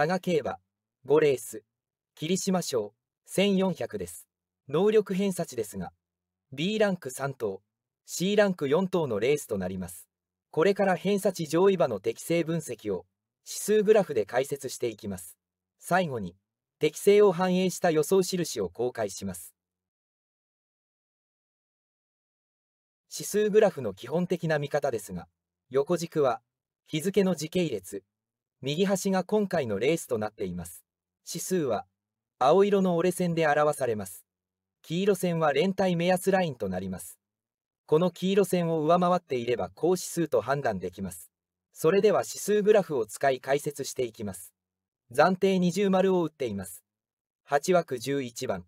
佐賀競馬、5レース、霧島賞、1400です。能力偏差値ですが、B ランク3頭、C ランク4頭のレースとなります。これから偏差値上位馬の適正分析を指数グラフで解説していきます。最後に、適正を反映した予想印を公開します。指数グラフの基本的な見方ですが、横軸は日付の時系列、右端が今回のレースとなっています。指数は、青色の折れ線で表されます。黄色線は連帯目安ラインとなります。この黄色線を上回っていれば高指数と判断できます。それでは指数グラフを使い解説していきます。暫定二重丸を打っています。8枠11番、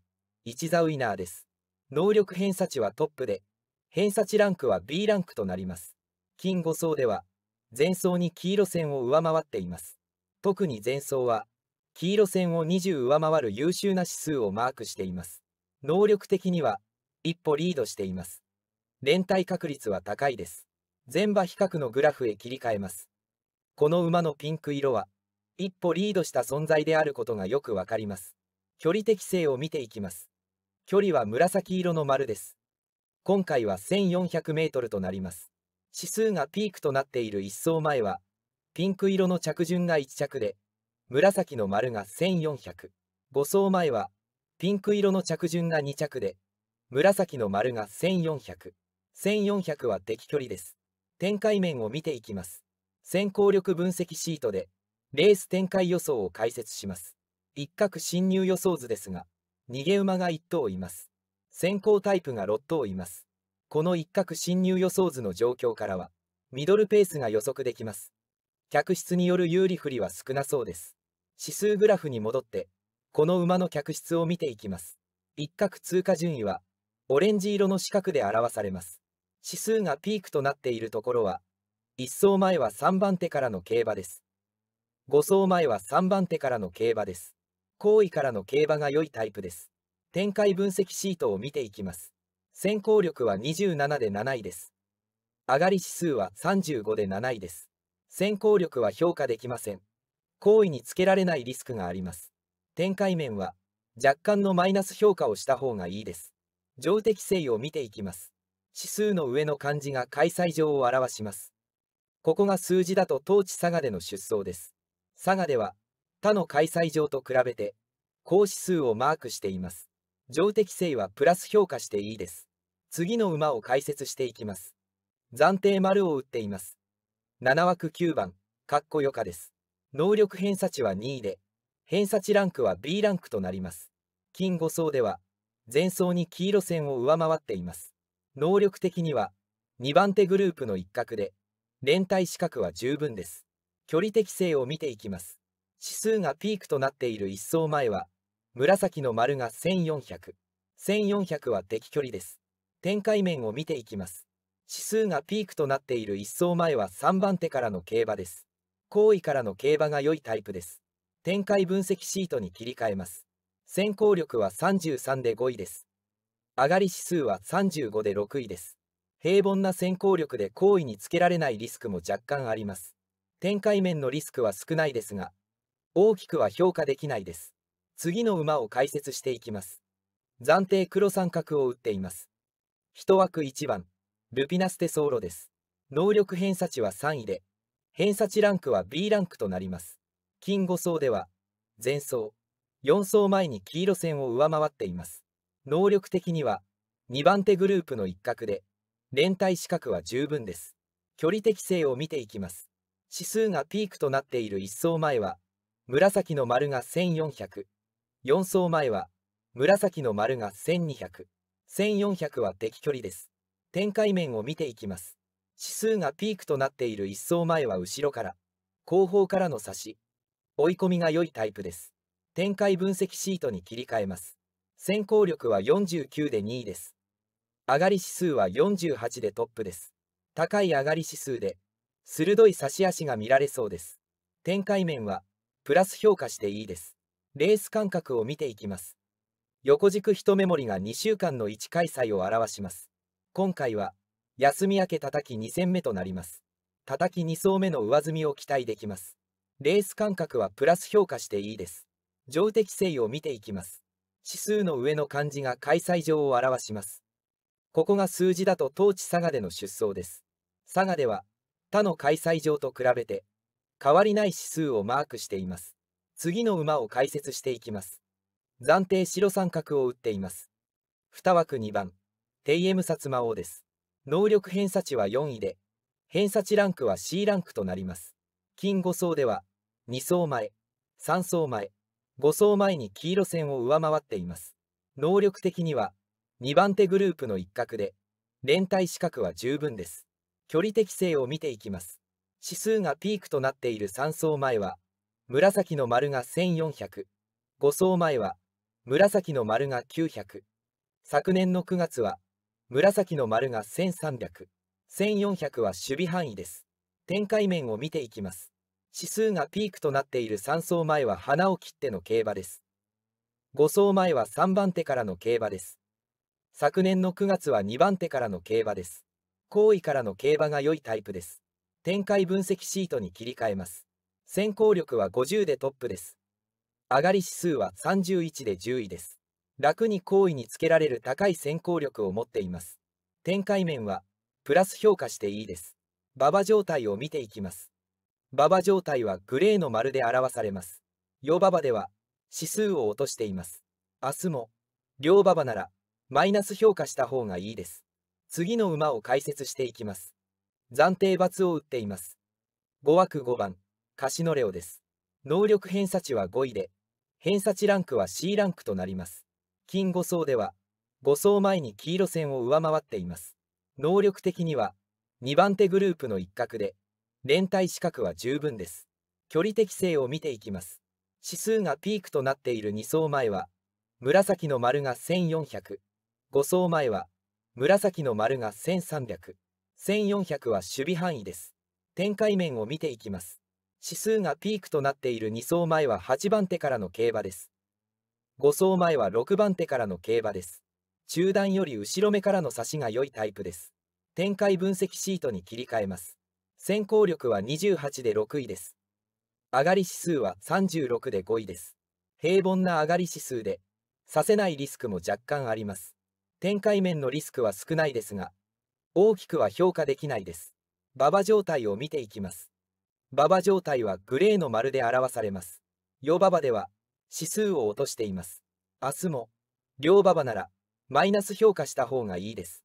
1座ウイナーです。能力偏差値はトップで、偏差値ランクは B ランクとなります。金5層では、前走に黄色線を上回っています。特に前走は、黄色線を20上回る優秀な指数をマークしています。能力的には、一歩リードしています。連帯確率は高いです。前馬比較のグラフへ切り替えます。この馬のピンク色は、一歩リードした存在であることがよくわかります。距離適性を見ていきます。距離は紫色の丸です。今回は1400メートルとなります。指数がピークとなっている1層前は、ピンク色の着順が1着で、紫の丸が1400。5層前は、ピンク色の着順が2着で、紫の丸が1400。1400は敵距離です。展開面を見ていきます。先行力分析シートで、レース展開予想を解説します。一角侵入予想図ですが、逃げ馬が1頭います。先行タイプが6頭います。この一角侵入予想図の状況からは、ミドルペースが予測できます。客室による有利不利は少なそうです。指数グラフに戻って、この馬の客室を見ていきます。一角通過順位は、オレンジ色の四角で表されます。指数がピークとなっているところは、1走前は3番手からの競馬です。5走前は3番手からの競馬です。後位からの競馬が良いタイプです。展開分析シートを見ていきます。先行力は27で7位です。上がり指数は35で7位です。先行力は評価できません。好意につけられないリスクがあります。展開面は若干のマイナス評価をした方がいいです。上的性を見ていきます。指数の上の漢字が開催場を表します。ここが数字だと当地佐賀での出走です。佐賀では他の開催場と比べて高指数をマークしています。上的性はプラス評価していいです。次の馬を解説していきます。暫定丸を打っています。7枠9番、かっこよかです。能力偏差値は2位で、偏差値ランクは B ランクとなります。金5層では、前走に黄色線を上回っています。能力的には、2番手グループの一角で、連帯資格は十分です。距離適性を見ていきます。指数がピークとなっている1走前は、紫の丸が1400、1400は敵距離です。展開面を見ていきます。指数がピークとなっている1走前は3番手からの競馬です。後位からの競馬が良いタイプです。展開分析シートに切り替えます。先行力は33で5位です。上がり指数は35で6位です。平凡な先行力で後位につけられないリスクも若干あります。展開面のリスクは少ないですが、大きくは評価できないです。次の馬を解説していきます。暫定黒三角を打っています。一枠一番ルピナステソーロです能力偏差値は3位で偏差値ランクは B ランクとなります金5層では前層、4層前に黄色線を上回っています能力的には2番手グループの一角で連帯資格は十分です距離適性を見ていきます指数がピークとなっている1層前は紫の丸が1400 4層前は紫の丸が1200 1400は敵距離です。展開面を見ていきます。指数がピークとなっている1層前は後ろから、後方からの差し、追い込みが良いタイプです。展開分析シートに切り替えます。先行力は49で2位です。上がり指数は48でトップです。高い上がり指数で、鋭い差し足が見られそうです。展開面は、プラス評価していいです。レース間隔を見ていきます。横軸一目盛りが2週間の1開催を表します。今回は、休み明け叩き2戦目となります。叩き2層目の上積みを期待できます。レース間隔はプラス評価していいです。上的性を見ていきます。指数の上の漢字が開催上を表します。ここが数字だと当地佐賀での出走です。佐賀では、他の開催場と比べて、変わりない指数をマークしています。次の馬を解説していきます。暫定白三角を打っています。2枠2番、テイエム王です。能力偏差値は4位で、偏差値ランクは C ランクとなります。金5層では、2層前、3層前、5層前に黄色線を上回っています。能力的には、2番手グループの一角で、連帯資格は十分です。距離適性を見ていきます。指数がピークとなっている3層前は、紫の丸が1400、5層前は紫の丸が900昨年の9月は紫の丸が1300 1400は守備範囲です展開面を見ていきます指数がピークとなっている3走前は花を切っての競馬です5走前は3番手からの競馬です昨年の9月は2番手からの競馬です後位からの競馬が良いタイプです展開分析シートに切り替えます先行力は50でトップです上がり指数は31で10位です。楽に好位につけられる高い先行力を持っています。展開面は、プラス評価していいです。馬場状態を見ていきます。馬場状態はグレーの丸で表されます。両馬場では、指数を落としています。明日も、両馬場なら、マイナス評価した方がいいです。次の馬を解説していきます。暫定罰を打っています。5枠5番、カシノレオです。能力偏差値は5位で、偏差値ランクは C ランクとなります。金5層では、5層前に黄色線を上回っています。能力的には、2番手グループの一角で、連帯資格は十分です。距離適性を見ていきます。指数がピークとなっている2層前は、紫の丸が1400、5層前は、紫の丸が1300、1400は守備範囲です。展開面を見ていきます。指数がピークとなっている2走前は8番手からの競馬です。5走前は6番手からの競馬です。中段より後ろ目からの差しが良いタイプです。展開分析シートに切り替えます。先行力は28で6位です。上がり指数は36で5位です。平凡な上がり指数で、させないリスクも若干あります。展開面のリスクは少ないですが、大きくは評価できないです。馬場状態を見ていきます。馬場状態はグレーの丸で表されます。ヨババでは指数を落としています。明日も両馬場ならマイナス評価した方がいいです。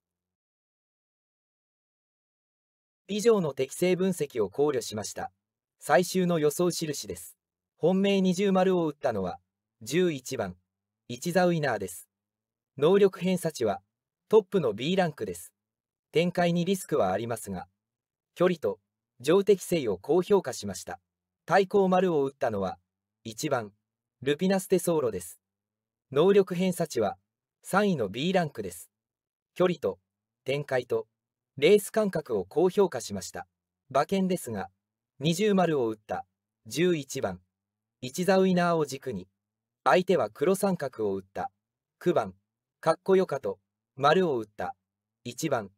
以上の適正分析を考慮しました。最終の予想印です。本命二重丸を打ったのは11番一座ウイナーです。能力偏差値はトップの B ランクです。展開にリスクはありますが、距離と上適性を高評価しました。対抗丸を打ったのは、1番、ルピナステソーロです。能力偏差値は、3位の B ランクです。距離と、展開と、レース間隔を高評価しました。馬券ですが、20丸を打った、11番、1ザウイナーを軸に、相手は黒三角を打った、9番、かっこよかと、丸を打った、1番、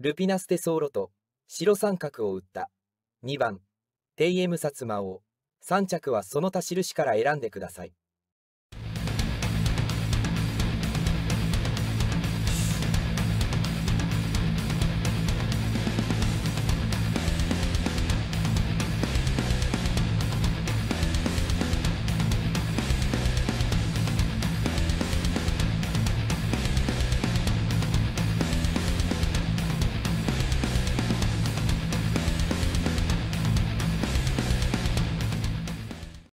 ルピナステソーロと、白三角を打った。2番、定ム薩摩を、3着はその他印から選んでください。